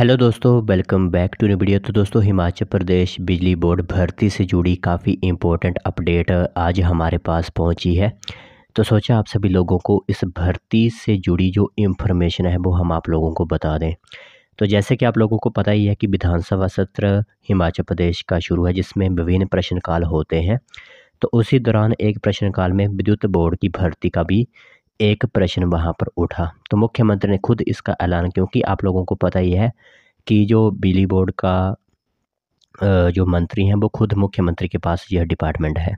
hello दोस्तों welcome back to new video तो दोस्तों हिमाचल प्रदेश बिजली बोर्ड भर्ती से जुड़ी काफ़ी इम्पोर्टेंट अपडेट आज हमारे पास पहुंची है तो सोचा आप सभी लोगों को इस भर्ती से जुड़ी जो इन्फॉर्मेशन है वो हम आप लोगों को बता दें तो जैसे कि आप लोगों को पता ही है कि विधानसभा सत्र हिमाचल प्रदेश का शुरू है जिसमें विभिन्न प्रश्नकाल होते हैं तो उसी दौरान एक प्रश्नकाल में विद्युत बोर्ड की भर्ती का भी एक प्रश्न वहाँ पर उठा तो मुख्यमंत्री ने खुद इसका ऐलान क्योंकि आप लोगों को पता ही है कि जो बिजली बोर्ड का जो मंत्री हैं वो खुद मुख्यमंत्री के पास यह डिपार्टमेंट है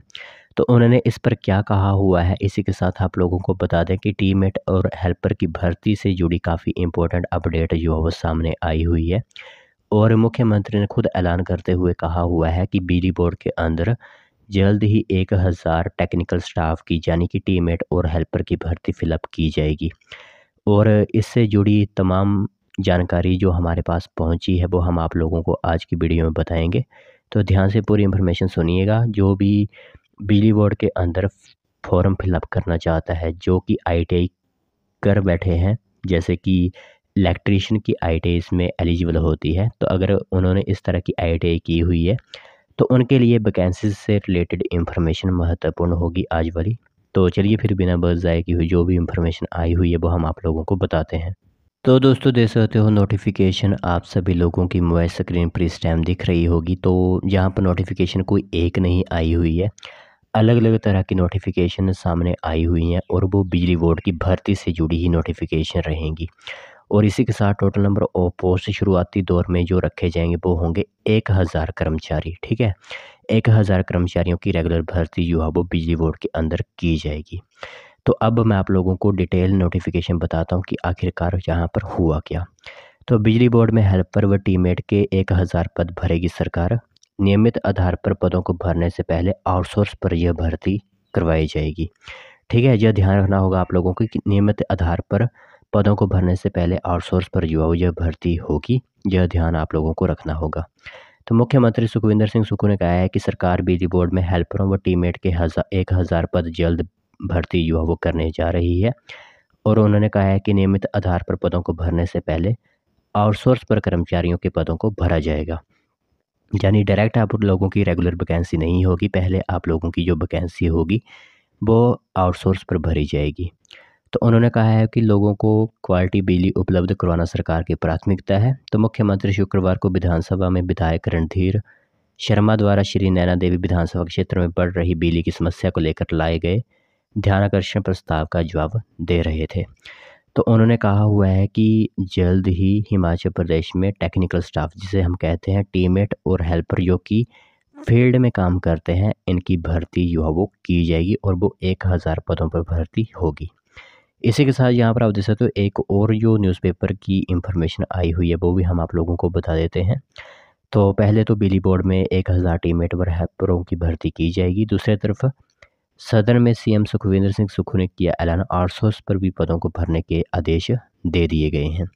तो उन्होंने इस पर क्या कहा हुआ है इसी के साथ आप लोगों को बता दें कि टीममेट और हेल्पर की भर्ती से जुड़ी काफ़ी इम्पोर्टेंट अपडेट जो है वो सामने आई हुई है और मुख्यमंत्री ने खुद ऐलान करते हुए कहा हुआ है कि बिजली बोर्ड के अंदर जल्द ही एक हज़ार टेक्निकल स्टाफ की यानी कि टीमेट और हेल्पर की भर्ती फिलअप की जाएगी और इससे जुड़ी तमाम जानकारी जो हमारे पास पहुंची है वो हम आप लोगों को आज की वीडियो में बताएंगे तो ध्यान से पूरी इन्फॉर्मेशन सुनिएगा जो भी बिजली बोर्ड के अंदर फॉर्म फिलअप करना चाहता है जो कि आई कर बैठे हैं जैसे कि इलेक्ट्रीशियन की आई इसमें एलिजिबल होती है तो अगर उन्होंने इस तरह की आई की हुई है तो उनके लिए वैकेंसी से रिलेटेड इन्फॉर्मेशन महत्वपूर्ण होगी आज वाली तो चलिए फिर बिना बस जाए की हुई जो भी इन्फॉर्मेशन आई हुई है वो हम आप लोगों को बताते हैं तो दोस्तों देख सकते हो नोटिफिकेशन आप सभी लोगों की मोबाइल स्क्रीन पर इस टाइम दिख रही होगी तो यहाँ पर नोटिफिकेशन कोई एक नहीं आई हुई है अलग अलग तरह की नोटिफिकेशन सामने आई हुई हैं और वो बिजली बोर्ड की भर्ती से जुड़ी ही नोटिफिकेशन रहेंगी और इसी के साथ टोटल नंबर ऑफ पोस्ट शुरुआती दौर में जो रखे जाएंगे वो होंगे एक हज़ार कर्मचारी ठीक है एक हज़ार कर्मचारियों की रेगुलर भर्ती जो है वो बिजली बोर्ड के अंदर की जाएगी तो अब मैं आप लोगों को डिटेल नोटिफिकेशन बताता हूँ कि आखिरकार यहाँ पर हुआ क्या तो बिजली बोर्ड में हेल्पर व टीमेट के एक हज़ार पद भरेगी सरकार नियमित आधार पर पदों को भरने से पहले आउटसोर्स पर यह भर्ती करवाई जाएगी ठीक है यह ध्यान रखना होगा आप लोगों को कि नियमित आधार पर पदों को भरने से पहले आउटसोर्स पर युवा भर्ती होगी यह ध्यान आप लोगों को रखना होगा तो मुख्यमंत्री सुखविंदर सिंह सुक्खू ने कहा है कि सरकार बिजली बोर्ड में हेल्परों व टीममेट के हज़ार एक हज़ार पद जल्द भर्ती युवा करने जा रही है और उन्होंने कहा है कि नियमित आधार पर पदों को भरने से पहले आउटसोर्स पर कर्मचारियों के पदों को भरा जाएगा यानी डायरेक्ट आप लोगों की रेगुलर वैकेंसी नहीं होगी पहले आप लोगों की जो वैकेंसी होगी वो आउटसोर्स पर भरी जाएगी तो उन्होंने कहा है कि लोगों को क्वालिटी बिजली उपलब्ध करवाना सरकार की प्राथमिकता है तो मुख्यमंत्री शुक्रवार को विधानसभा में विधायक रणधीर शर्मा द्वारा श्री नैना देवी विधानसभा क्षेत्र में बढ़ रही बिजली की समस्या को लेकर लाए गए ध्यानाकर्षण प्रस्ताव का जवाब दे रहे थे तो उन्होंने कहा हुआ है कि जल्द ही हिमाचल प्रदेश में टेक्निकल स्टाफ जिसे हम कहते हैं टीमेट और हेल्पर जो कि फील्ड में काम करते हैं इनकी भर्ती जो है वो की जाएगी और वो एक हज़ार पदों पर भर्ती होगी इसी के साथ यहाँ पर आप देख सकते हो एक और जो न्यूज़पेपर की इंफॉर्मेशन आई हुई है वो भी हम आप लोगों को बता देते हैं तो पहले तो बिली बोर्ड में एक हज़ार टीमेट पर हैपरों की भर्ती की जाएगी दूसरी तरफ सदन में सीएम सुखविंदर सिंह सुक्खू ने किया ऐलान आठ सौ पर भी पदों को भरने के आदेश दे दिए गए हैं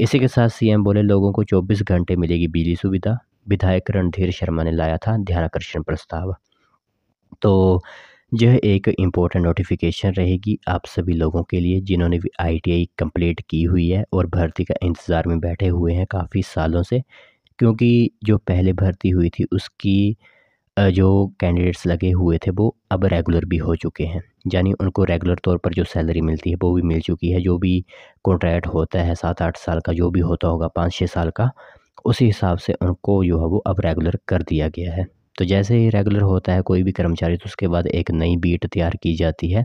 इसी के साथ सीएम बोले लोगों को 24 घंटे मिलेगी बिजली सुविधा विधायक रणधीर शर्मा ने लाया था ध्यानाकर्षण प्रस्ताव तो यह एक इम्पोर्टेंट नोटिफिकेशन रहेगी आप सभी लोगों के लिए जिन्होंने भी आईटीआई कंप्लीट की हुई है और भर्ती का इंतज़ार में बैठे हुए हैं काफ़ी सालों से क्योंकि जो पहले भर्ती हुई थी उसकी जो कैंडिडेट्स लगे हुए थे वो अब रेगुलर भी हो चुके हैं यानी उनको रेगुलर तौर पर जो सैलरी मिलती है वो भी मिल चुकी है जो भी कॉन्ट्रैक्ट होता है सात आठ साल का जो भी होता होगा पाँच छः साल का उसी हिसाब से उनको जो है वो अब रेगुलर कर दिया गया है तो जैसे ही रेगुलर होता है कोई भी कर्मचारी तो उसके बाद एक नई बीट तैयार की जाती है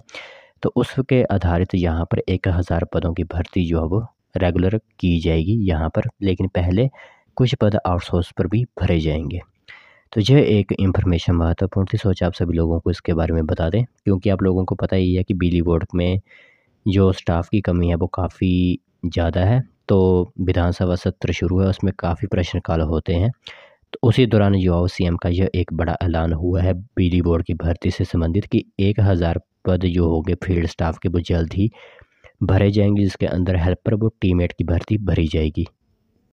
तो उसके आधारित तो यहाँ पर एक हज़ार पदों की भर्ती जो है वो रेगुलर की जाएगी यहाँ पर लेकिन पहले कुछ पद आउटसोर्स पर भी भरे जाएंगे तो यह एक इंफॉर्मेशन महत्वपूर्ण थी सोचा आप सभी लोगों को इसके बारे में बता दें क्योंकि आप लोगों को पता ही है कि बिजली बोर्ड में जो स्टाफ़ की कमी है वो काफ़ी ज़्यादा है तो विधानसभा सत्र शुरू है उसमें काफ़ी प्रश्नकाल होते हैं तो उसी दौरान युवाओं सी एम का यह एक बड़ा ऐलान हुआ है बिजली बोर्ड की भर्ती से संबंधित कि एक हज़ार पद जो होंगे फील्ड स्टाफ के वो जल्द ही भरे जाएंगे जिसके अंदर हेल्पर व टीमेट की भर्ती भरी जाएगी